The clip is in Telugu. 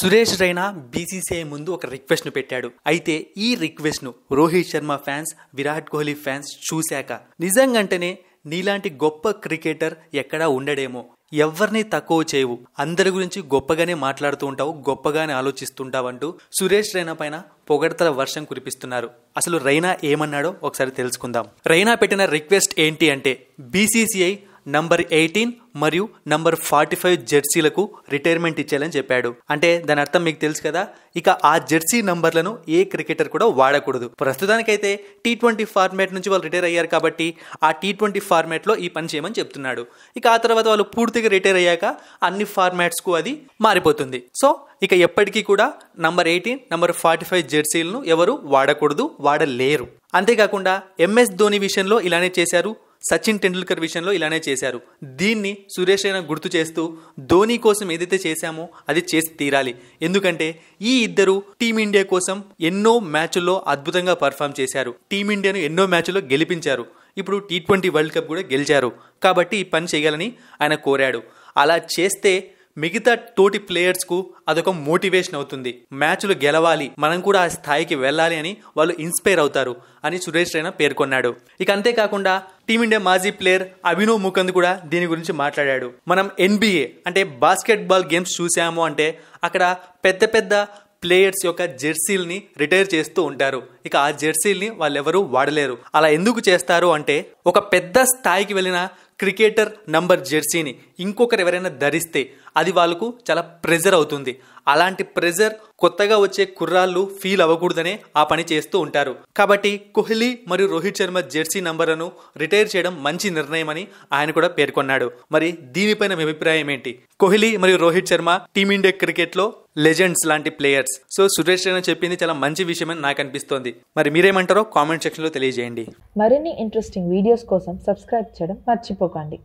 సురేష్ రైనా బీసీసీఐ ముందు ఒక రిక్వెస్ట్ను పెట్టాడు అయితే ఈ రిక్వెస్ట్ను రోహిత్ శర్మ ఫ్యాన్స్ విరాట్ కోహ్లీ ఫ్యాన్స్ చూశాక నిజంగంటేనే నీలాంటి గొప్ప క్రికెటర్ ఎక్కడా ఉండడేమో ఎవరిని తక్కువ చేయవు అందరి గురించి గొప్పగానే మాట్లాడుతూ ఉంటావు గొప్పగానే ఆలోచిస్తుంటావు అంటూ సురేష్ రైనా పైన పొగడతల వర్షం కురిపిస్తున్నారు అసలు రైనా ఏమన్నాడో ఒకసారి తెలుసుకుందాం రైనా పెట్టిన రిక్వెస్ట్ ఏంటి అంటే బీసీసీఐ నంబర్ ఎయిటీన్ మరియు నంబర్ ఫార్టీ ఫైవ్ జెర్సీలకు రిటైర్మెంట్ ఇచ్చేయాలని చెప్పాడు అంటే దాని అర్థం మీకు తెలుసు కదా ఇక ఆ జెర్సీ నంబర్లను ఏ క్రికెటర్ కూడా వాడకూడదు ప్రస్తుతానికైతే టీ ట్వంటీ ఫార్మాట్ నుంచి వాళ్ళు రిటైర్ అయ్యారు కాబట్టి ఆ టీ ట్వంటీ ఫార్మాట్లో ఈ పని చేయమని చెప్తున్నాడు ఇక ఆ తర్వాత వాళ్ళు పూర్తిగా రిటైర్ అయ్యాక అన్ని ఫార్మాట్స్కు అది మారిపోతుంది సో ఇక ఎప్పటికీ కూడా number eighteen number forty five జెర్సీలను ఎవరు వాడకూడదు వాడలేరు అంతేకాకుండా ఎంఎస్ ధోని విషయంలో ఇలానే చేశారు సచిన్ టెండూల్కర్ విషయంలో ఇలానే చేశారు దీన్ని సురేష్ రైనా గుర్తు చేస్తూ ధోని కోసం ఏదైతే చేశామో అది చేసి తీరాలి ఎందుకంటే ఈ ఇద్దరు టీమిండియా కోసం ఎన్నో మ్యాచ్ల్లో అద్భుతంగా పర్ఫామ్ చేశారు టీమిండియాను ఎన్నో మ్యాచ్ల్లో గెలిపించారు ఇప్పుడు టీ ట్వంటీ వరల్డ్ కప్ కూడా గెలిచారు కాబట్టి ఈ పని చేయాలని ఆయన కోరాడు అలా చేస్తే మిగతా తోటి ప్లేయర్స్కు అదొక మోటివేషన్ అవుతుంది మ్యాచ్లు గెలవాలి మనం కూడా ఆ స్థాయికి వెళ్ళాలి అని వాళ్ళు ఇన్స్పైర్ అవుతారు అని సురేష్ రైనా పేర్కొన్నాడు ఇక అంతేకాకుండా టీమిండియా మాజీ ప్లేయర్ అభినవ్ ముకంద్ కూడా దీని గురించి మాట్లాడాడు మనం ఎన్బిఏ అంటే బాస్కెట్బాల్ గేమ్స్ చూసాము అంటే అక్కడ పెద్ద పెద్ద ప్లేయర్స్ యొక్క జెర్సీల్ని రిటైర్ చేస్తూ ఉంటారు ఇక ఆ జెర్సీల్ని వాళ్ళెవరూ వాడలేరు అలా ఎందుకు చేస్తారు అంటే ఒక పెద్ద స్థాయికి వెళ్ళిన క్రికెటర్ నంబర్ జెర్సీని ఇంకొకరు ఎవరైనా ధరిస్తే అది వాళ్ళకు చాలా ప్రెజర్ అవుతుంది అలాంటి ప్రెజర్ కొత్తగా వచ్చే కుర్రాళ్ళు ఫీల్ అవ్వకూడదనే ఆ పని చేస్తూ ఉంటారు కాబట్టి కోహ్లీ మరియు రోహిత్ శర్మ జెర్సీ నంబర్లను రిటైర్ చేయడం మంచి నిర్ణయం అని ఆయన కూడా పేర్కొన్నాడు మరి దీనిపైన మీ అభిప్రాయం ఏంటి కోహ్లీ మరియు రోహిత్ శర్మ టీమిండియా క్రికెట్లో లెజెండ్స్ లాంటి ప్లేయర్స్ సో సురేష్ రైనా చెప్పింది చాలా మంచి విషయం అని నాకు అనిపిస్తోంది మరి మీరేమంటారో కామెంట్ సెక్షన్లో తెలియజేయండి మరిన్ని ఇంట్రెస్టింగ్ వీడియోస్ కోసం సబ్స్క్రైబ్ చేయడం మర్చిపోకండి